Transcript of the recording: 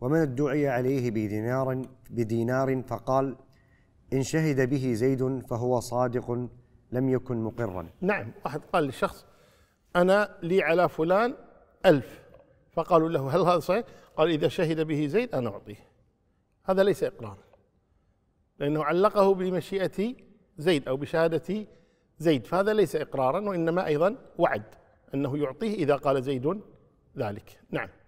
ومن ادعي عليه بدينار بدينار فقال إن شهد به زيد فهو صادق لم يكن مقرا نعم واحد قال للشخص أنا لي على فلان ألف فقالوا له هل هذا صحيح؟ قال إذا شهد به زيد أنا أعطيه هذا ليس إقرارا لأنه علقه بمشيئة زيد أو بشهادة زيد فهذا ليس إقرارا وإنما أيضا وعد أنه يعطيه إذا قال زيد ذلك نعم